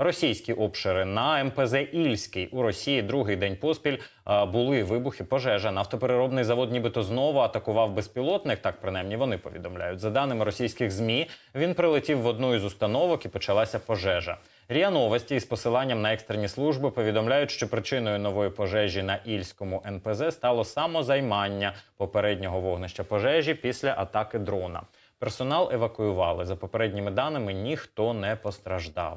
російські обшири на МПЗ Ільський у Росії другий день поспіль були вибухи пожежа. Нафтопереробний завод, нібито знову атакував безпілотник. Так принаймні вони повідомляють. За даними російських змі, він прилетів в одну із установок і почалася пожежа. Ріа Новості із посиланням на екстрені служби повідомляють, що причиною нової пожежі на ільському НПЗ стало самозаймання попереднього вогнища пожежі після атаки дрона. Персонал евакуювали за попередніми даними. Ніхто не постраждав.